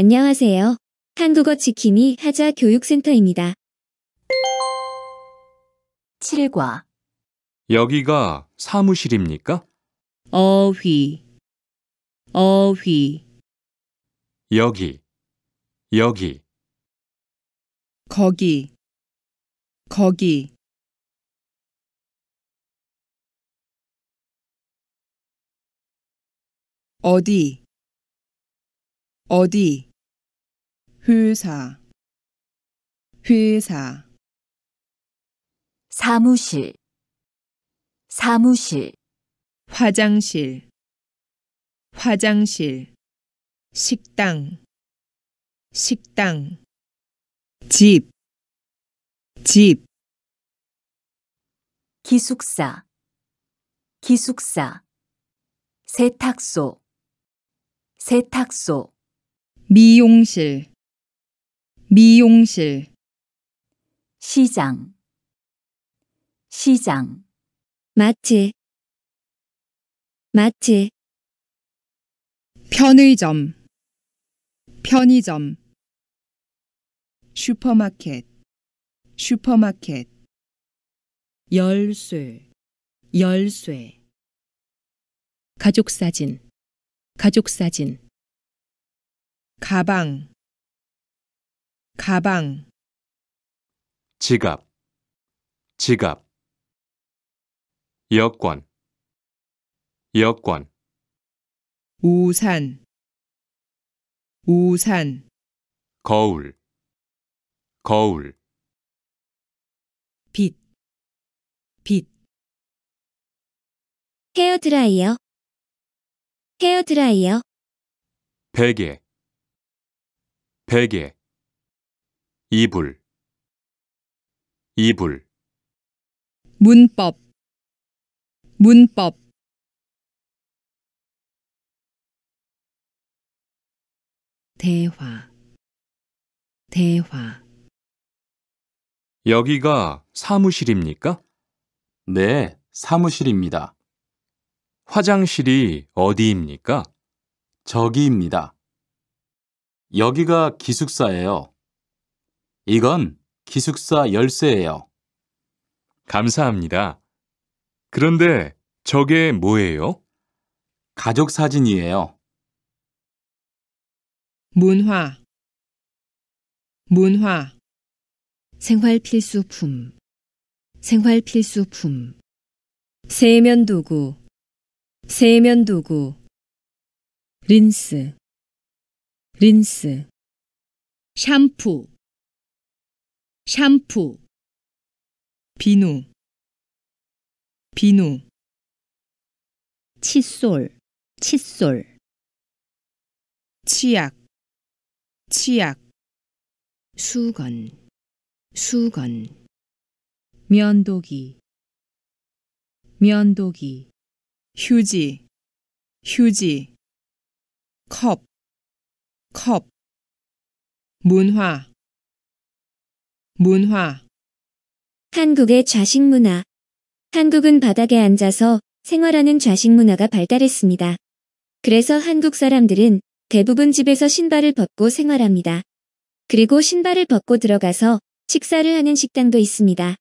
안녕하세요. 한국어 지킴이 하자 교육센터입니다. 7과 여기가 사무실입니까? 어휘 어휘 여기, 여기, 거기 거기 어디 어디 회사 회사 사무실 사무실 화장실 화장실 식당 식당 집, 집 기숙사, 기숙사 세탁소, 세탁소 미용실, 미용실 시장 시장 마트 마트 편의점 편의점 슈퍼마켓 슈퍼마켓 열쇠 열쇠 가족사진 가족사진 가방 가방 지갑 지갑 여권 여권 우산 우산 거울 거울 빛, 빛. 헤어드라이어, 헤어드라이어. 베개, 베개. 이불 이불 문법 문법 대화 대화 여기가 사무실입니까? 네, 사무실입니다. 화장실이 어디입니까? 저기입니다. 여기가 기숙사예요. 이건 기숙사 열쇠예요. 감사합니다. 그런데 저게 뭐예요? 가족 사진이에요. 문화 문화 생활 필수품 생활 필수품 세면 도구 세면 도구 린스 린스 샴푸 샴푸 비누 비누 칫솔 칫솔 치약 치약 수건 수건 면도기 면도기 휴지 휴지 컵컵 문화 문화 한국의 좌식 문화 한국은 바닥에 앉아서 생활하는 좌식 문화가 발달했습니다. 그래서 한국 사람들은 대부분 집에서 신발을 벗고 생활합니다. 그리고 신발을 벗고 들어가서 식사를 하는 식당도 있습니다.